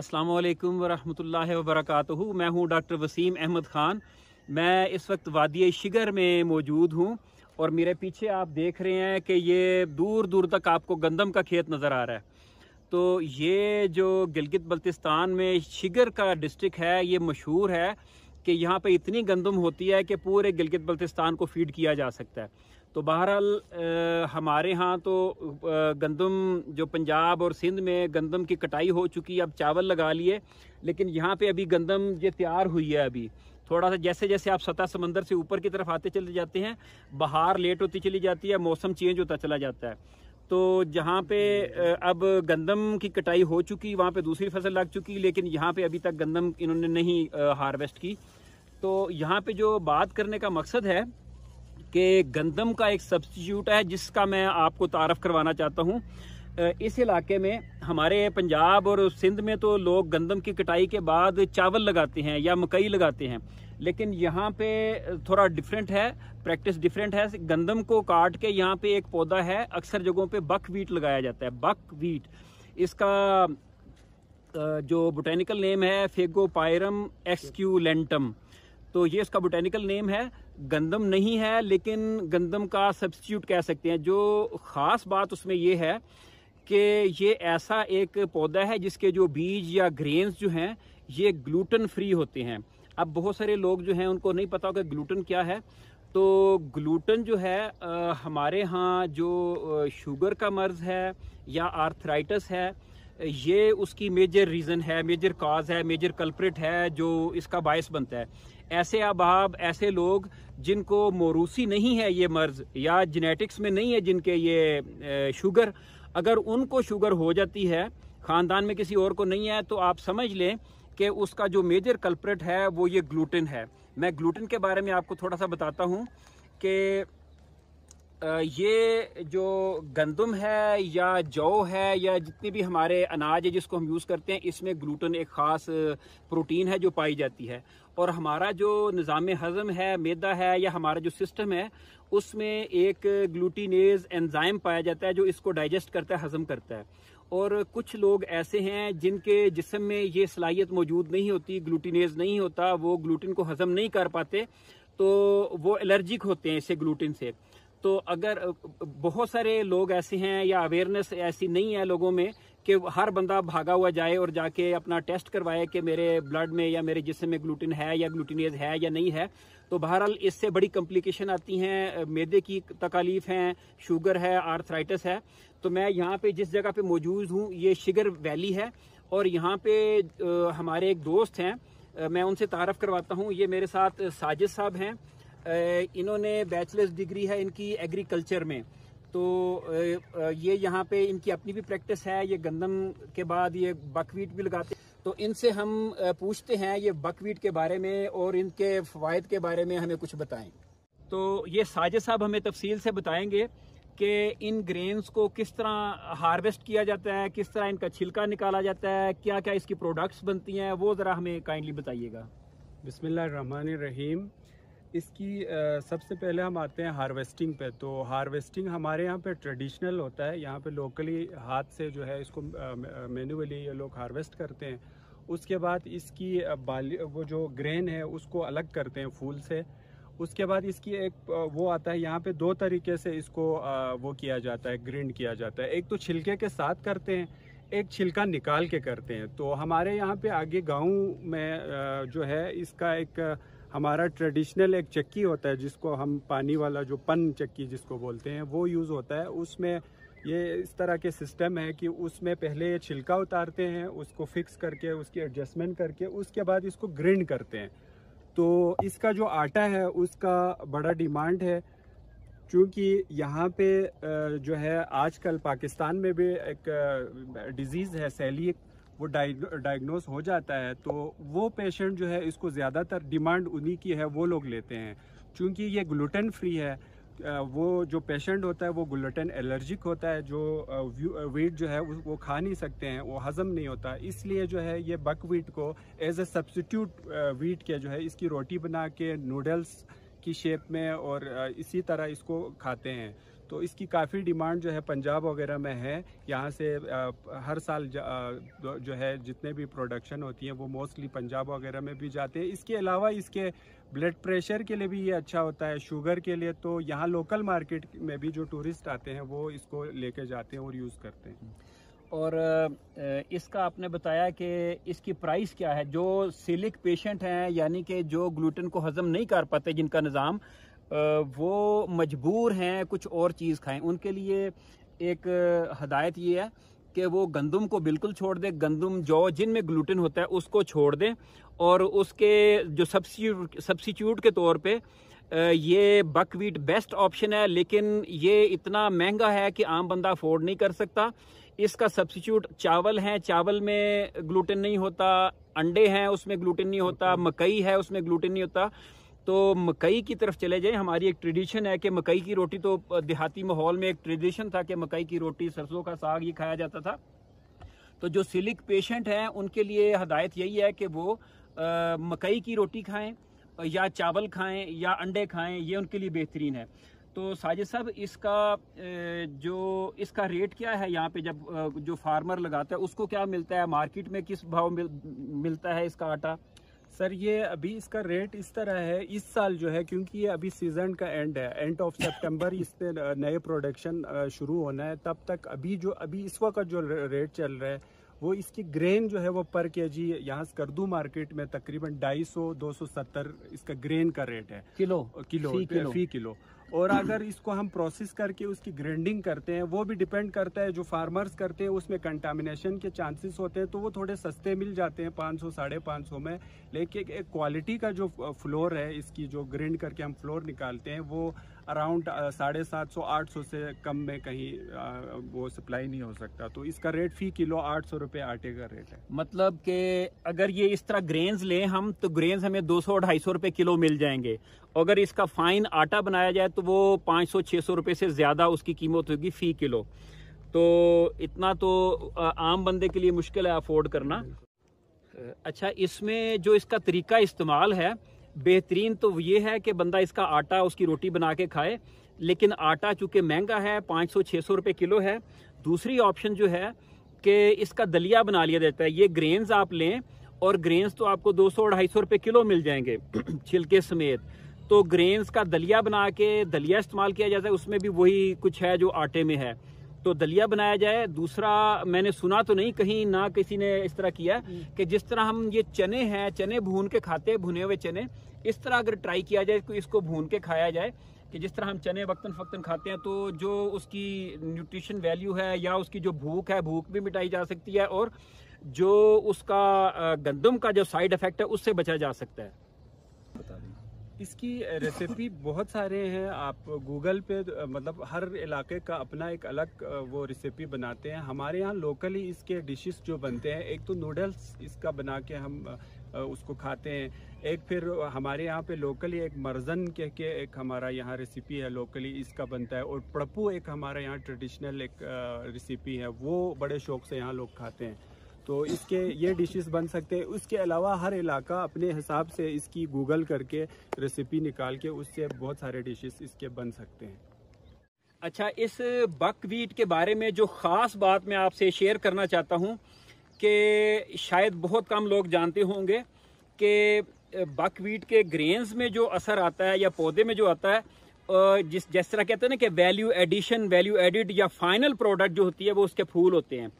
अस्सलाम वालेकुम वरक वबरकातुहू मैं हूं डॉक्टर वसीम अहमद ख़ान मैं इस वक्त वादी शिगर में मौजूद हूं और मेरे पीछे आप देख रहे हैं कि ये दूर दूर तक आपको गंदम का खेत नज़र आ रहा है तो ये जो गिलगित बल्तिस्तान में शिगर का डिस्ट्रिक्ट है ये मशहूर है कि यहाँ पे इतनी गंदम होती है कि पूरे गिलगित बल्तिस्तान को फीड किया जा सकता है तो बहरहाल हमारे यहाँ तो गंदम जो पंजाब और सिंध में गंदम की कटाई हो चुकी है अब चावल लगा लिए लेकिन यहाँ पे अभी गंदम ये तैयार हुई है अभी थोड़ा सा जैसे जैसे आप सतह समंदर से ऊपर की तरफ आते चले जाते हैं बहार लेट होती चली जाती है मौसम चेंज होता चला जाता है तो जहाँ पे अब गंदम की कटाई हो चुकी वहाँ पे दूसरी फसल लग चुकी लेकिन यहाँ पे अभी तक गंदम इन्होंने नहीं हार्वेस्ट की तो यहाँ पे जो बात करने का मकसद है कि गंदम का एक सब्सटीट्यूट है जिसका मैं आपको तारफ़ करवाना चाहता हूँ इस इलाके में हमारे पंजाब और सिंध में तो लोग गंदम की कटाई के बाद चावल लगाते हैं या मकई लगाते हैं लेकिन यहाँ पे थोड़ा डिफरेंट है प्रैक्टिस डिफरेंट है गंदम को काट के यहाँ पे एक पौधा है अक्सर जगहों पे बक वीट लगाया जाता है बक वीट इसका जो बोटेनिकल नेम है फेगो पायरम एक्सक्यूलेंटम तो ये इसका बोटेनिकल नेम है गंदम नहीं है लेकिन गंदम का सब्सिट्यूट कह सकते हैं जो ख़ास बात उसमें यह है कि ये ऐसा एक पौधा है जिसके जो बीज या ग्रेन्स जो हैं ये ग्लूटन फ्री होते हैं अब बहुत सारे लोग जो हैं उनको नहीं पता होगा ग्लूटन क्या है तो ग्लूटन जो है आ, हमारे यहाँ जो शुगर का मर्ज़ है या आर्थराइटस है ये उसकी मेजर रीज़न है मेजर काज है मेजर कल्प्रेट है जो इसका बायस बनता है ऐसे अहबाब ऐसे लोग जिनको मोरूसी नहीं है ये मर्ज़ या जेनेटिक्स में नहीं है जिनके ये शुगर अगर उनको शुगर हो जाती है ख़ानदान में किसी और को नहीं है तो आप समझ लें कि उसका जो मेजर कल्प्रेट है वो ये ग्लूटिन है मैं ग्लूटिन के बारे में आपको थोड़ा सा बताता हूँ कि ये जो गंदम है या जौ है या जितने भी हमारे अनाज है जिसको हम यूज़ करते हैं इसमें ग्लूटन एक ख़ास प्रोटीन है जो पाई जाती है और हमारा जो निज़ाम हज़म है मैदा है या हमारा जो सिस्टम है उसमें एक ग्लूटिनेज एंजाइम पाया जाता है जो इसको डाइजेस्ट करता है हज़म करता है और कुछ लोग ऐसे हैं जिनके जिसम में ये सलाहियत मौजूद नहीं होती ग्लूटीनेज नहीं होता वो ग्लूटिन को हज़म नहीं कर पाते तो वो एलर्जिक होते हैं इसे ग्लूटिन से तो अगर बहुत सारे लोग ऐसे हैं या अवेयरनेस ऐसी नहीं है लोगों में कि हर बंदा भागा हुआ जाए और जाके अपना टेस्ट करवाए कि मेरे ब्लड में या मेरे जिसम में ग्लूटिन है या ग्लूटिनेज है या नहीं है तो बहरहाल इससे बड़ी कम्प्लिकेशन आती हैं मेदे की तकालीफ हैं शुगर है आर्थराइटिस है तो मैं यहाँ पे जिस जगह पे मौजूद हूँ ये शिगर वैली है और यहाँ पे हमारे एक दोस्त हैं मैं उनसे तारफ़ करवाता हूँ ये मेरे साथ साजिद साहब हैं इन्होंने बैचलर्स डिग्री है इनकी एग्रीकल्चर में तो ये यहाँ पे इनकी अपनी भी प्रैक्टिस है ये गंदम के बाद ये बकवीट भी लगाते तो इनसे हम पूछते हैं ये बकवीट के बारे में और इनके फ़वाद के बारे में हमें कुछ बताएं तो ये साजिद साहब हमें तफसील से बताएंगे कि इन ग्रेन्स को किस तरह हार्वेस्ट किया जाता है किस तरह इनका छिलका निकाला जाता है क्या क्या इसकी प्रोडक्ट्स बनती हैं वो ज़रा हमें काइंडली बताइएगा बिसमीम इसकी सबसे पहले हम आते हैं हार्वेस्टिंग पे तो हार्वेस्टिंग हमारे यहाँ पे ट्रेडिशनल होता है यहाँ पे लोकली हाथ से जो है इसको मैनुअली ये लोग हार्वेस्ट करते हैं उसके बाद इसकी बाली वो जो ग्रेन है उसको अलग करते हैं फूल से उसके बाद इसकी एक वो आता है यहाँ पे दो तरीके से इसको वो किया जाता है ग्रिंड किया जाता है एक तो छिलके के साथ करते हैं एक छिलका निकाल के करते हैं तो हमारे यहाँ पे आगे गांव में जो है इसका एक हमारा ट्रेडिशनल एक चक्की होता है जिसको हम पानी वाला जो पन चक्की जिसको बोलते हैं वो यूज़ होता है उसमें ये इस तरह के सिस्टम है कि उसमें पहले ये छिलका उतारते हैं उसको फिक्स करके उसकी एडजस्टमेंट करके उसके बाद इसको ग्रिंड करते हैं तो इसका जो आटा है उसका बड़ा डिमांड है क्योंकि यहाँ पे जो है आजकल पाकिस्तान में भी एक डिजीज़ है सैलिक वो डायग्नोस हो जाता है तो वो पेशेंट जो है इसको ज़्यादातर डिमांड उन्हीं की है वो लोग लेते हैं चूँकि ये ग्लूटेन फ्री है वो जो पेशेंट होता है वो ग्लूटेन एलर्जिक होता है जो वीट जो है वो खा नहीं सकते हैं वो हज़म नहीं होता इसलिए जो है ये बक वीट को एज ए सब्सिट्यूट वीट के जो है इसकी रोटी बना के नूडल्स की शेप में और इसी तरह इसको खाते हैं तो इसकी काफ़ी डिमांड जो है पंजाब वगैरह में है यहाँ से हर साल जो है जितने भी प्रोडक्शन होती है वो मोस्टली पंजाब वगैरह में भी जाते हैं इसके अलावा इसके ब्लड प्रेशर के लिए भी ये अच्छा होता है शुगर के लिए तो यहाँ लोकल मार्केट में भी जो टूरिस्ट आते हैं वो इसको लेके जाते हैं और यूज़ करते हैं और इसका आपने बताया कि इसकी प्राइस क्या है जो सिलिक पेशेंट हैं यानी कि जो ग्लूटेन को हजम नहीं कर पाते जिनका निज़ाम वो मजबूर हैं कुछ और चीज़ खाएं उनके लिए एक हदायत ये है कि वो गंदम को बिल्कुल छोड़ दें गंदम जौ जिनमें ग्लूटेन होता है उसको छोड़ दें और उसके जो सब्सिट्यूट सब्सिट्यूट के तौर पे ये बकवीट बेस्ट ऑप्शन है लेकिन ये इतना महंगा है कि आम बंदा अफोर्ड नहीं कर सकता इसका सब्सिट्यूट चावल है चावल में ग्लूटेन नहीं होता अंडे हैं उसमें ग्लूटेन नहीं होता मकई है उसमें ग्लूटेन नहीं होता तो मकई की तरफ चले जाएं हमारी एक ट्रेडिशन है कि मकई की रोटी तो देहाती माहौल में एक ट्रेडिशन था कि मकई की रोटी सरसों का साग ये खाया जाता था तो जो सिलिक पेशेंट हैं उनके लिए हदायत यही है कि वो आ, मकई की रोटी खाएं या चावल खाएं या अंडे खाएं ये उनके लिए बेहतरीन है तो साजिद साहब इसका जो इसका रेट क्या है यहाँ पे जब जो फार्मर लगाता है उसको क्या मिलता है मार्केट में किस भाव मिल, मिलता है इसका आटा सर ये अभी इसका रेट इस तरह है इस साल जो है क्योंकि ये अभी सीजन का एंड है एंड ऑफ सितंबर इस नए प्रोडक्शन शुरू होना है तब तक अभी जो अभी इस वक्त जो रेट चल रहा है वो इसकी ग्रेन जो है वो पर के जी यहाँ करदू मार्केट में तकरीबन 250 270 इसका ग्रेन का रेट है किलो किलो फी किलो, फी किलो। और अगर इसको हम प्रोसेस करके उसकी ग्राइंडिंग करते हैं वो भी डिपेंड करता है जो फार्मर्स करते हैं उसमें कंटामिनेशन के चांसेस होते हैं तो वो थोड़े सस्ते मिल जाते हैं पाँच सौ साढ़े पाँच सौ में लेकिन एक क्वालिटी का जो फ्लोर है इसकी जो ग्रेंड करके हम फ्लोर निकालते हैं वो अराउंड साढ़े सात सौ आठ सौ से कम में कहीं वो सप्लाई नहीं हो सकता तो इसका रेट फी किलो आठ सौ रुपये आटे का रेट है मतलब कि अगर ये इस तरह ग्रेन्स लें हम तो ग्रेन्स हमें दो सौ ढाई सौ रुपये किलो मिल जाएंगे अगर इसका फाइन आटा बनाया जाए तो वो पाँच सौ छः सौ रुपये से ज़्यादा उसकी कीमत होगी फ़ी किलो तो इतना तो आम बंदे के लिए मुश्किल है अफोर्ड करना अच्छा इसमें जो इसका तरीका इस्तेमाल है बेहतरीन तो ये है कि बंदा इसका आटा उसकी रोटी बना के खाए लेकिन आटा चूँकि महंगा है 500-600 रुपये किलो है दूसरी ऑप्शन जो है कि इसका दलिया बना लिया जाता है ये ग्रेन्स आप लें और ग्रेन्स तो आपको 200-250 रुपये किलो मिल जाएंगे छिलके समेत तो ग्रेन्स का दलिया बना के दलिया इस्तेमाल किया जाता है उसमें भी वही कुछ है जो आटे में है तो दलिया बनाया जाए दूसरा मैंने सुना तो नहीं कहीं ना किसी ने इस तरह किया हम्म। कि जिस तरह हम ये चने हैं चने भून के खाते हैं भुने हुए चने इस तरह अगर ट्राई किया जाए कि इसको भून के खाया जाए कि जिस तरह हम चने वक्तन फ़क्तन खाते हैं तो जो उसकी न्यूट्रिशन वैल्यू है या उसकी जो भूख है भूख भी मिटाई जा सकती है और जो उसका गंदम का जो साइड इफ़ेक्ट है उससे बचा जा सकता है बता दें इसकी रेसिपी बहुत सारे हैं आप गूगल पे मतलब हर इलाके का अपना एक अलग वो रेसिपी बनाते हैं हमारे यहाँ लोकली इसके डिशेस जो बनते हैं एक तो नूडल्स इसका बना के हम उसको खाते हैं एक फिर हमारे यहाँ पे लोकली एक मरजन कह के एक हमारा यहाँ रेसिपी है लोकली इसका बनता है और पड़पू एक हमारे यहाँ ट्रेडिशनल एक रेसिपी है वो बड़े शौक से यहाँ लोग खाते हैं तो इसके ये डिशेस बन सकते हैं उसके अलावा हर इलाका अपने हिसाब से इसकी गूगल करके रेसिपी निकाल के उससे बहुत सारे डिशेस इसके बन सकते हैं अच्छा इस बकवीट के बारे में जो ख़ास बात मैं आपसे शेयर करना चाहता हूँ कि शायद बहुत कम लोग जानते होंगे कि बकवीट के ग्रेन्स में जो असर आता है या पौधे में जो आता है जिस जैसा तरह कहते हैं ना कि वैल्यू एडिशन वैल्यू एडिट या फाइनल प्रोडक्ट जो होती है वो उसके फूल होते हैं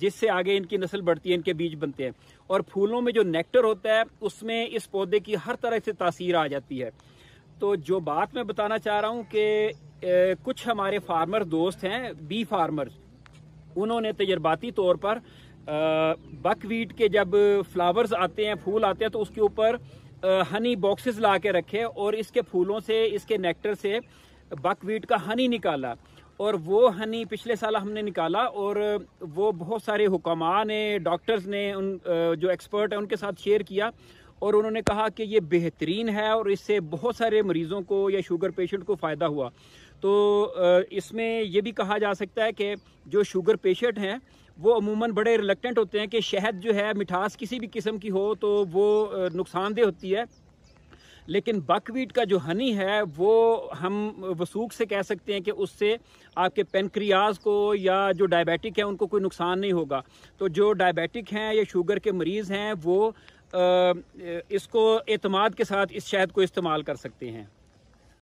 जिससे आगे इनकी नस्ल बढ़ती है इनके बीज बनते हैं और फूलों में जो नेक्टर होता है उसमें इस पौधे की हर तरह से तासीर आ जाती है तो जो बात मैं बताना चाह रहा हूँ कि कुछ हमारे फार्मर दोस्त हैं बी फार्मर उन्होंने तजर्बाती तौर पर बकवीट के जब फ्लावर्स आते हैं फूल आते हैं तो उसके ऊपर हनी बॉक्सेस ला के रखे और इसके फूलों से इसके नेक्टर से बकवीट का हनी निकाला और वो हनी पिछले साल हमने निकाला और वो बहुत सारे हुक्मा ने डॉक्टर्स ने उन जो एक्सपर्ट हैं उनके साथ शेयर किया और उन्होंने कहा कि ये बेहतरीन है और इससे बहुत सारे मरीज़ों को या शुगर पेशेंट को फ़ायदा हुआ तो इसमें यह भी कहा जा सकता है कि जो शुगर पेशेंट हैं वो अमूमन बड़े रिलेक्टेंट होते हैं कि शहद जो है मिठास किसी भी किस्म की हो तो वो नुकसानदेह होती है लेकिन बकवीट का जो हनी है वो हम वसूख से कह सकते हैं कि उससे आपके पेनक्रियाज को या जो डायबिटिक है उनको कोई नुकसान नहीं होगा तो जो डायबिटिक हैं या शुगर के मरीज़ हैं वो इसको एतमाद के साथ इस शहद को इस्तेमाल कर सकते हैं